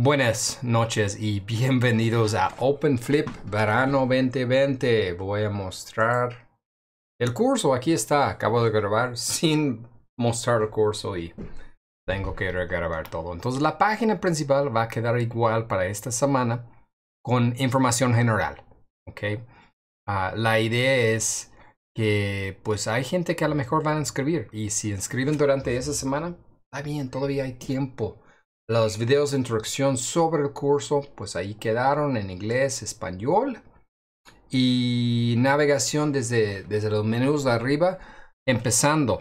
Buenas noches y bienvenidos a open flip Verano 2020. Voy a mostrar el curso. Aquí está. Acabo de grabar sin mostrar el curso y tengo que regrabar todo. Entonces la página principal va a quedar igual para esta semana con información general. okay. Ah, la idea es que pues hay gente que a lo mejor van a inscribir y si inscriben durante esa semana, está bien, todavía hay tiempo los videos de introducción sobre el curso, pues ahí quedaron en inglés, español y navegación desde, desde los menús de arriba, empezando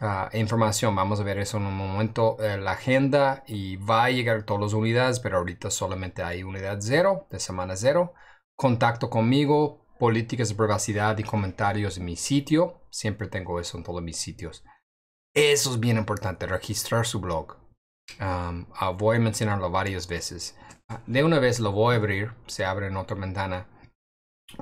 a ah, información. Vamos a ver eso en un momento. Eh, la agenda y va a llegar todas las unidades, pero ahorita solamente hay unidad cero de semana cero. Contacto conmigo, políticas de privacidad y comentarios en mi sitio. Siempre tengo eso en todos mis sitios. Eso es bien importante, registrar su blog. Ah, voy a mencionarlo varias veces. Ah, de una vez lo voy a abrir, se abre en otra ventana.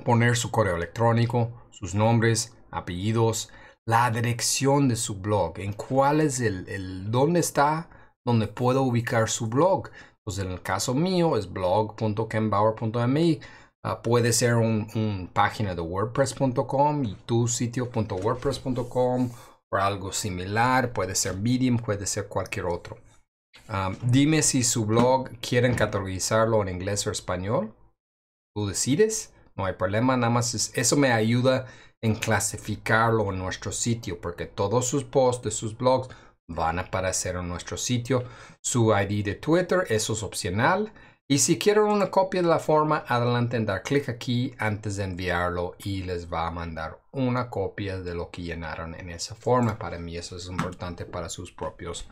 Poner su correo electrónico, sus nombres, apellidos, la dirección de su blog, en cuál es el, el dónde está, donde puedo ubicar su blog. pues en el caso mío es blog.kenbauer.mi. Ah, puede ser una un página de wordpress.com y tu sitio.wordpress.com o algo similar. Puede ser Medium, puede ser cualquier otro dime si su blog quieren categorizarlo en inglés o español. Tú decides, no hay problema, nada más eso me ayuda en clasificarlo en nuestro sitio, porque todos sus posts de sus blogs van a aparecer en nuestro sitio. Su ID de Twitter, eso es opcional. Y si quieren una copia de la forma, adelante en dar clic aquí antes de enviarlo y les va a mandar una copia de lo que llenaron en esa forma. Para mí eso es importante para sus propios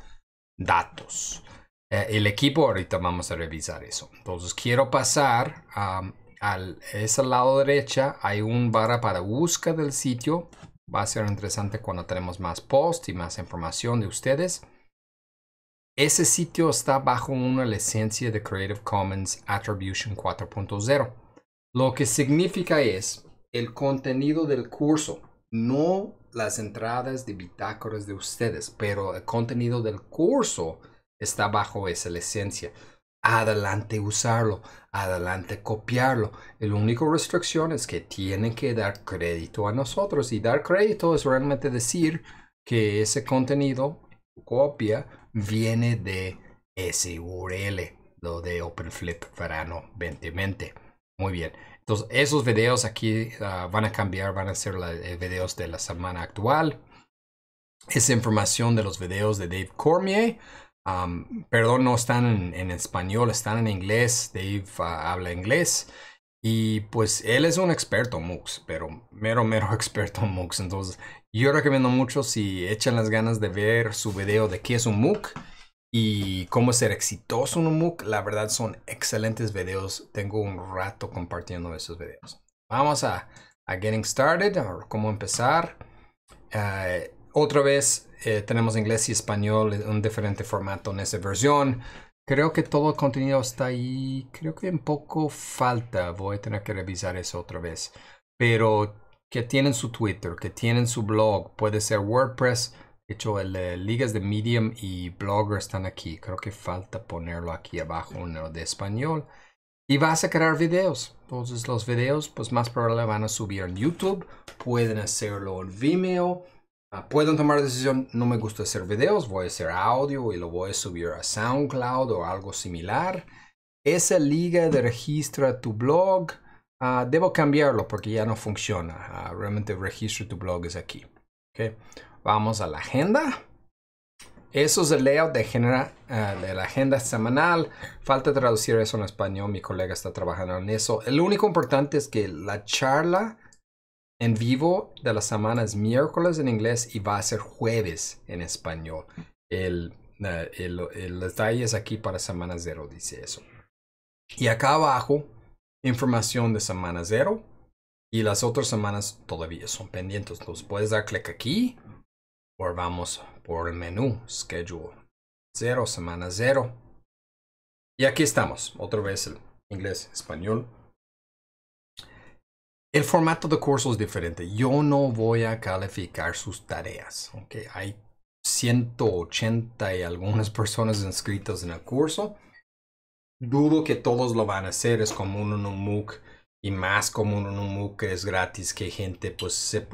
datos. Eh, el equipo ahorita vamos a revisar eso. Entonces quiero pasar a al ese lado derecha. Hay un barra para busca del sitio. Va a ser interesante cuando tenemos más post y más información de ustedes. Ese sitio está bajo una licencia de Creative Commons Attribution 4.0. Lo que significa es el contenido del curso no las entradas de bitácoras de ustedes, pero el contenido del curso está bajo esa licencia. Adelante usarlo, adelante copiarlo. el único restricción es que tienen que dar crédito a nosotros y dar crédito es realmente decir que ese contenido, copia, viene de ese URL, lo de OpenFlip Verano 2020. Muy bien, entonces, esos videos aquí ah, van a cambiar, van a ser los eh, videos de la semana actual. Esa información de los videos de Dave Cormier. perdón, no están en, español, están en inglés. Dave ah, habla inglés. Y pues él es un experto en MOOCs, pero mero, mero experto en MOOCs. Entonces, yo recomiendo mucho si echan las ganas de ver su video de qué es un MOOC y cómo ser exitoso en un MOOC, la verdad son excelentes videos. Tengo un rato compartiendo esos videos. Vamos a, Getting Started, cómo empezar. Eh, otra vez eh, tenemos inglés y español en un diferente formato en esa versión. Creo que todo el contenido está ahí. Creo que un poco falta. Voy a tener que revisar eso otra vez. Pero que tienen su Twitter, que tienen su blog, puede ser WordPress, de hecho, el ligas de Medium y Blogger están aquí. Creo que falta ponerlo aquí abajo, uno de español. Y vas a crear videos. Entonces los videos, pues más probable van a subir en YouTube. Pueden hacerlo en Vimeo. Ah, pueden tomar la decisión, no me gusta hacer videos, voy a hacer audio y lo voy a subir a SoundCloud o algo similar. Esa liga de registra tu blog, ah, debo cambiarlo porque ya no funciona. Ah, realmente registra tu blog es aquí. Okay. Vamos a la agenda. Eso es el layout de, genera, eh, de la agenda semanal. Falta traducir eso en español. Mi colega está trabajando en eso. El único importante es que la charla en vivo de la semana es miércoles en inglés y va a ser jueves en español. El, eh, el, el detalle es aquí para semana cero, dice eso. Y acá abajo, información de semana cero. Y las otras semanas todavía son pendientes. Los puedes dar clic aquí Vamos por el menú Schedule 0, semana 0. Y aquí estamos, otra vez el inglés, español. El formato de curso es diferente. Yo no voy a calificar sus tareas. Okay? Hay 180 y algunas personas inscritas en el curso. Dudo que todos lo van a hacer. Es común en un MOOC y más común en un MOOC que es gratis que gente pues se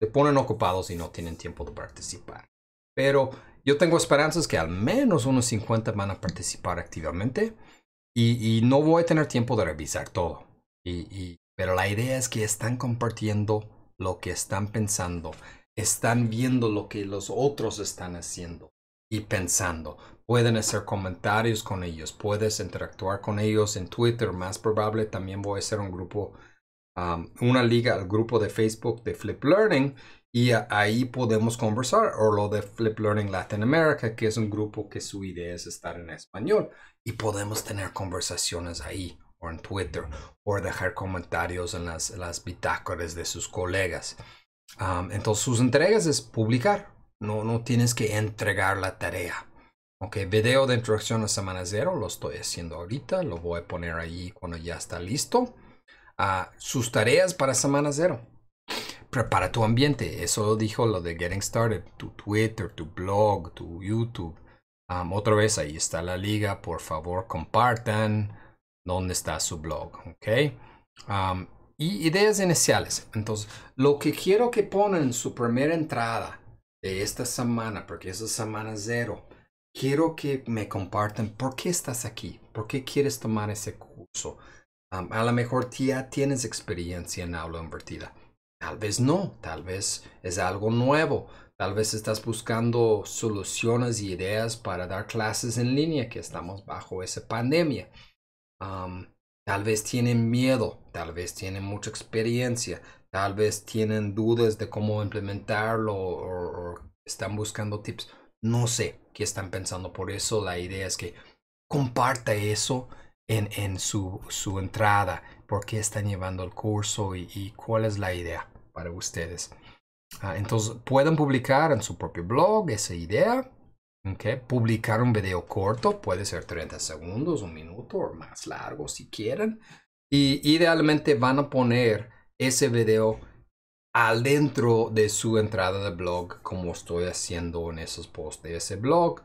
se ponen ocupados y no tienen tiempo de participar. Pero yo tengo esperanzas que al menos unos 50 van a participar activamente y, no voy a tener tiempo de revisar todo. Y, pero la idea es que están compartiendo lo que están pensando, están viendo lo que los otros están haciendo y pensando. Pueden hacer comentarios con ellos, puedes interactuar con ellos en Twitter, más probable también voy a hacer un grupo una liga al grupo de Facebook de Flip Learning y ahí podemos conversar o lo de Flip Learning Latin America, que es un grupo que su idea es estar en español y podemos tener conversaciones ahí o en Twitter o dejar comentarios en las, las bitácoras de sus colegas. entonces sus entregas es publicar, no, no tienes que entregar la tarea. Ok, video de introducción a semana cero, lo estoy haciendo ahorita, lo voy a poner ahí cuando ya está listo sus tareas para semana cero. Prepara tu ambiente, eso lo dijo lo de Getting Started, tu Twitter, tu blog, tu YouTube. otra vez, ahí está la liga, por favor compartan dónde está su blog, ¿ok? y ideas iniciales. Entonces, lo que quiero que pongan en su primera entrada de esta semana, porque es la semana cero, quiero que me compartan por qué estás aquí, por qué quieres tomar ese curso, a lo mejor ya tienes experiencia en aula invertida. Tal vez no, tal vez es algo nuevo. Tal vez estás buscando soluciones y ideas para dar clases en línea que estamos bajo esa pandemia. tal vez tienen miedo, tal vez tienen mucha experiencia, tal vez tienen dudas de cómo implementarlo o están buscando tips. No sé qué están pensando. Por eso la idea es que comparta eso en, su, entrada, por qué están llevando el curso y, cuál es la idea para ustedes. Ah, entonces pueden publicar en su propio blog esa idea, okay. publicar un video corto, puede ser 30 segundos, un minuto o más largo si quieren. Y idealmente van a poner ese video al dentro de su entrada de blog como estoy haciendo en esos posts de ese blog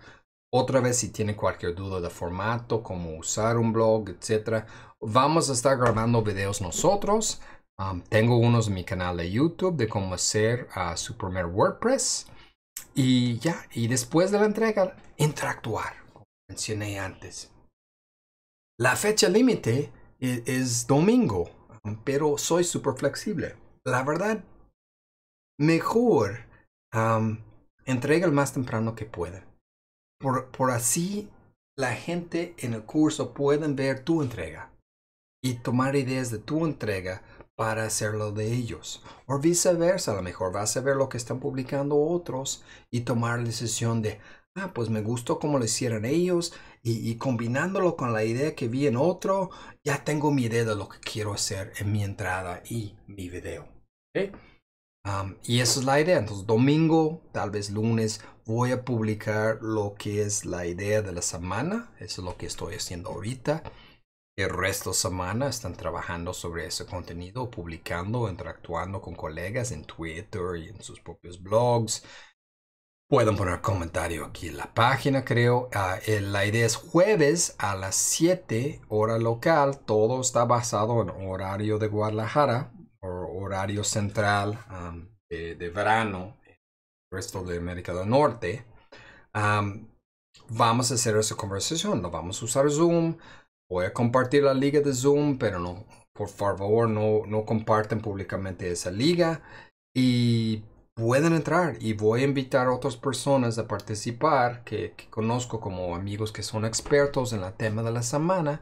otra vez, si tiene cualquier duda de formato, cómo usar un blog, etc., vamos a estar grabando videos nosotros. Um, tengo unos en mi canal de YouTube de cómo hacer ah, su primer WordPress. Y ya, y después de la entrega, interactuar, como mencioné antes. La fecha límite e, es, domingo, um, pero soy súper flexible. La verdad, mejor um, entrega el más temprano que pueda por, así la gente en el curso pueden ver tu entrega y tomar ideas de tu entrega para hacerlo de ellos. O viceversa, a lo mejor vas a ver lo que están publicando otros y tomar la decisión de, ah, pues me gustó cómo lo hicieron ellos y, combinándolo con la idea que vi en otro, ya tengo mi idea de lo que quiero hacer en mi entrada y mi video. y esa es la idea. Entonces, domingo, tal vez lunes, voy a publicar lo que es la idea de la semana. Eso es lo que estoy haciendo ahorita. El resto de semana están trabajando sobre ese contenido, publicando, interactuando con colegas en Twitter y en sus propios blogs. Pueden poner comentario aquí en la página, creo. Ah, eh, la idea es jueves a las 7 hora local. Todo está basado en horario de Guadalajara, horario central de verano resto de América del Norte, vamos a hacer esa conversación. No vamos a usar Zoom. Voy a compartir la liga de Zoom, pero no, por favor, no, no comparten públicamente esa liga. Y pueden entrar y voy a invitar a otras personas a participar que, conozco como amigos que son expertos en la tema de la semana.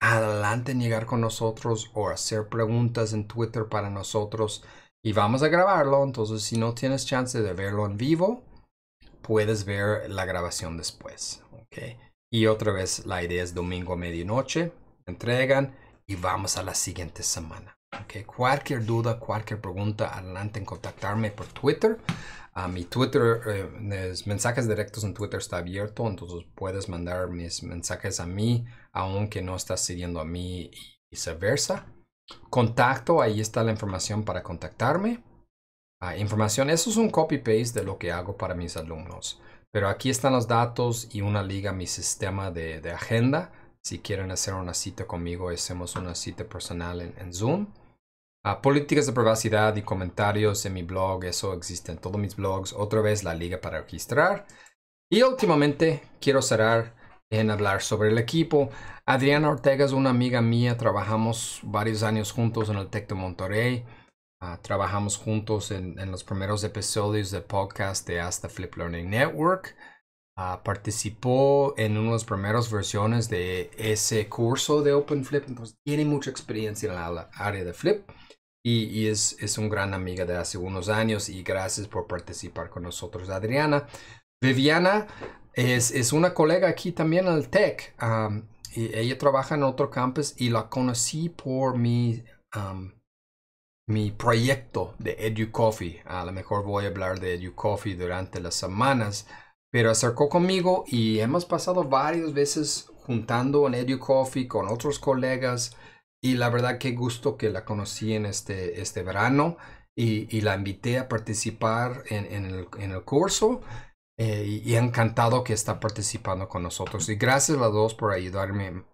Adelante en llegar con nosotros o hacer preguntas en Twitter para nosotros y vamos a grabarlo. Entonces, si no tienes chance de verlo en vivo, puedes ver la grabación después. ¿okay? Y otra vez, la idea es domingo a medianoche, entregan y vamos a la siguiente semana. ¿okay? Cualquier duda, cualquier pregunta, adelante en contactarme por Twitter. A ah, mi Twitter, eh, mensajes directos en Twitter está abierto, entonces puedes mandar mis mensajes a mí, aunque no estás siguiendo a mí y viceversa. Contacto, ahí está la información para contactarme. Ah, información, eso es un copy-paste de lo que hago para mis alumnos. Pero aquí están los datos y una liga a mi sistema de, agenda. Si quieren hacer una cita conmigo, hacemos una cita personal en, Zoom. Ah, políticas de privacidad y comentarios en mi blog, eso existe en todos mis blogs. Otra vez la liga para registrar. Y últimamente quiero cerrar en hablar sobre el equipo. Adriana Ortega es una amiga mía, trabajamos varios años juntos en el Tec de Monterrey. Ah, trabajamos juntos en, los primeros episodios del podcast de Hasta Flip Learning Network. Ah, participó en una de las primeras versiones de ese curso de OpenFlip, entonces tiene mucha experiencia en la área de Flip y, es, es un gran amiga de hace unos años y gracias por participar con nosotros, Adriana. Viviana es, una colega aquí también en el TEC. Um, y ella trabaja en otro campus y la conocí por mi, um, mi proyecto de EduCoffee. A lo mejor voy a hablar de EduCoffee durante las semanas. Pero acercó conmigo y hemos pasado varias veces juntando en EduCoffee con otros colegas. Y la verdad que gusto que la conocí en este, este verano y, la invité a participar en, el, en el curso. Eh, y, encantado que está participando con nosotros. Y gracias a los dos por ayudarme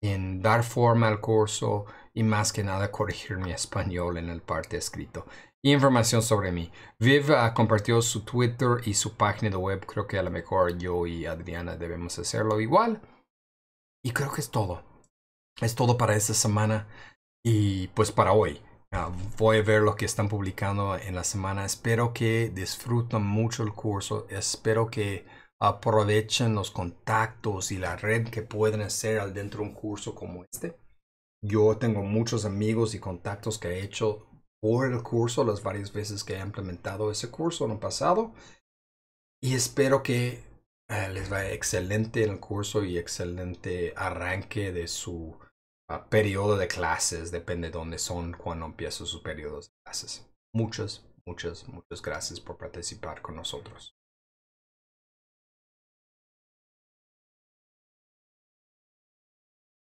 en dar forma al curso y más que nada corregir mi español en el parte escrito. información sobre mí. Viv ha compartió su Twitter y su página de web. Creo que a lo mejor yo y Adriana debemos hacerlo igual. Y creo que es todo. Es todo para esta semana y pues para hoy. Ah, voy a ver lo que están publicando en la semana. Espero que disfruten mucho el curso. Espero que aprovechen los contactos y la red que pueden hacer al dentro de un curso como este. Yo tengo muchos amigos y contactos que he hecho por el curso, las varias veces que he implementado ese curso en el pasado. Y espero que eh, les vaya excelente el curso y excelente arranque de su uh, periodo de clases, depende de dónde son, cuando empiezan sus periodos de clases. Muchas, muchas, muchas gracias por participar con nosotros.